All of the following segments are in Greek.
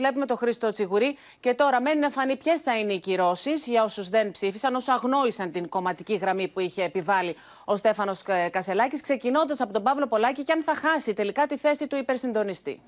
Βλέπουμε τον Χρήστο Τσιγουρή. Και τώρα μένει να φανεί ποιες θα είναι οι κυρώσεις για όσους δεν ψήφισαν, όσους αγνόησαν την κομματική γραμμή που είχε επιβάλει ο Στέφανος ε, Κασελάκης, ξεκινώντας από τον Παύλο Πολάκη και αν θα χάσει τελικά τη θέση του υπερσυντονιστή.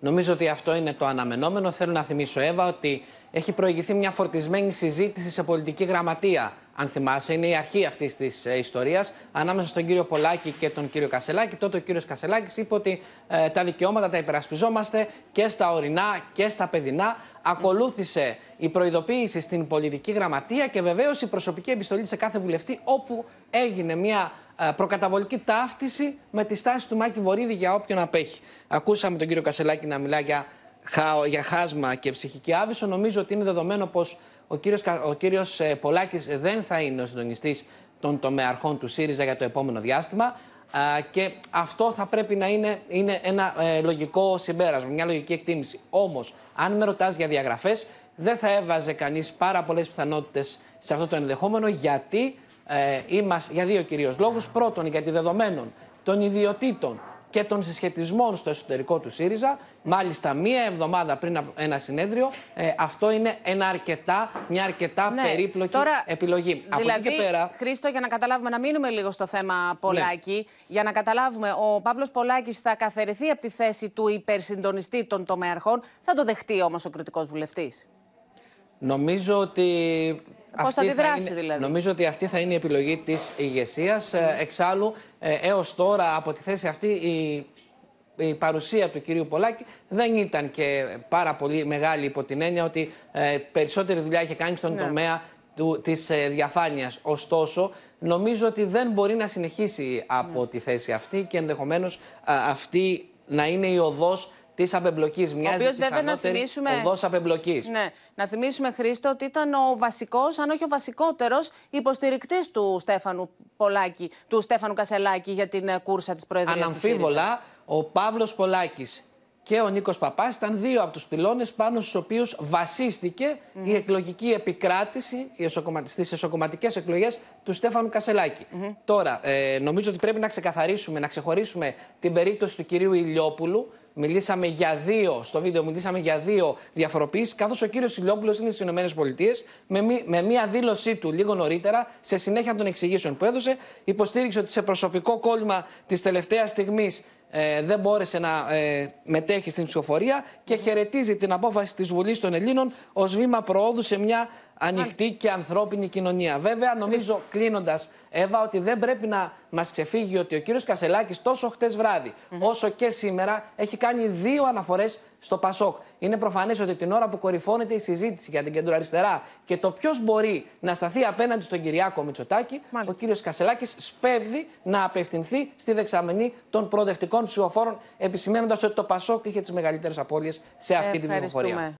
Νομίζω ότι αυτό είναι το αναμενόμενο. Θέλω να θυμίσω, Εύα, ότι έχει προηγηθεί μια φορτισμένη συζήτηση σε πολιτική γραμματεία. Αν θυμάσαι, είναι η αρχή αυτής της ε, ιστορίας ανάμεσα στον κύριο Πολάκη και τον κύριο Κασελάκη. Τότε ο κύριος Κασελάκης είπε ότι ε, τα δικαιώματα τα υπερασπιζόμαστε και στα ορεινά και στα παιδινά. Ακολούθησε η προειδοποίηση στην πολιτική γραμματεία και βεβαίως η προσωπική επιστολή σε κάθε βουλευτή, όπου έγινε μια ε, προκαταβολική ταύτιση με τη στάση του Μάκη Βορύδη για όποιον απέχει. Ακούσαμε τον κύριο Κασελάκη να μιλά για για χάσμα και ψυχική άβυσο, νομίζω ότι είναι δεδομένο πως ο κύριος, ο κύριος ε, Πολάκης δεν θα είναι ο συντονιστής των τομεαρχών του ΣΥΡΙΖΑ για το επόμενο διάστημα και αυτό θα πρέπει να είναι, είναι ένα ε, λογικό συμπέρασμα, μια λογική εκτίμηση. Όμως, αν με ρωτάς για διαγραφές, δεν θα έβαζε κανείς πάρα πολλές πιθανότητες σε αυτό το ενδεχόμενο γιατί ε, είμαστε, για δύο κυρίως λόγους. Πρώτον, γιατί δεδομένων των ιδιωτήτων και των συσχετισμών στο εσωτερικό του ΣΥΡΙΖΑ. Μάλιστα, μία εβδομάδα πριν από ένα συνέδριο, ε, αυτό είναι ένα αρκετά, μια εβδομαδα πριν απο ενα συνεδριο αυτο ειναι ενα αρκετα ναι, μια αρκετα περίπλοκη επιλογή. Δηλαδή, από εκεί δηλαδή, Χρήστο, για να καταλάβουμε, να μείνουμε λίγο στο θέμα Πολάκη. Ναι. Για να καταλάβουμε, ο Παύλος Πολάκης θα καθαιρεθεί από τη θέση του υπερσυντονιστή των τομέαρχων. Θα το δεχτεί όμως ο κριτικός βουλευτής. Νομίζω ότι Πώς θα αντιδράσει δηλαδή. Νομίζω ότι αυτή θα είναι η επιλογή της ηγεσίας. Ε, εξάλλου, ε, έως τώρα από τη θέση αυτή η παρουσία του κυρίου Πολάκη δεν ήταν και πάρα πολύ μεγάλη υπό την έννοια ότι ε, περισσότερη δουλειά είχε κάνει στον ναι. τομέα του, της ε, διαφάνειας. Ωστόσο, νομίζω ότι δεν μπορεί να συνεχίσει από ναι. τη θέση αυτή και ενδεχομένως αυτή να είναι η οδός τη απεμπλοκή. Μοιάζει ο βέβαια να θυμίσουμε. Ναι. Να θυμίσουμε, Χρήστο, ότι ήταν ο βασικός, αν όχι ο βασικότερος, υποστηρικτής του Στέφανου Πολάκη, του Στέφανου Κασελάκη για την ε, κούρσα της Προεδρίας. Αναμφίβολα, ο Παύλος Πολάκης και ο Νίκος Παπάς ήταν δύο από τους πυλώνες πάνω στους οποίους η εκλογική επικράτηση στι εσωκομματικέ εκλογές του Στέφανου Τώρα, ε, νομίζω ότι πρέπει να ξεκαθαρίσουμε, να ξεχωρίσουμε την περίπτωση του κυρίου Ηλιόπουλου, Μιλήσαμε για δύο, στο βίντεο μιλήσαμε για δύο διαφοροποιήσει, καθώς ο κύριος Ηλόπουλο είναι στις ΗΠΑ με μία δήλωσή του λίγο νωρίτερα, σε συνέχεια των εξηγήσεων που έδωσε, υποστήριξε ότι σε προσωπικό κόλμα της τελευταίας στιγμής ε, δεν μπόρεσε να ε, μετέχει στην ψηφοφορία και χαιρετίζει την απόφαση της Βουλής των Ελλήνων ως βήμα προόδου σε μια ανοιχτή και ανθρώπινη κοινωνία. Βέβαια, νομίζω κλείνοντας Εύα, ότι δεν πρέπει να μας ξεφύγει ότι ο κύριος Κασελάκης τόσο χτες βράδυ, όσο και σήμερα, έχει κάνει δύο αναφορές στο Πασόκ. Είναι προφανές ότι την ώρα που κορυφώνεται η συζήτηση για την κεντροαριστερά και το ποιος μπορεί να σταθεί απέναντι στον Κυριάκο Μητσοτάκη, ο κύριος Κασελάκης σπέβδει να απευθυνθεί στη δεξαμενή των προοδευτικών ψηφοφόρων, επισημένοντας ότι το Πασόκ είχε τις μεγαλύτερες απώλειες σε αυτή την ψηφοφορία.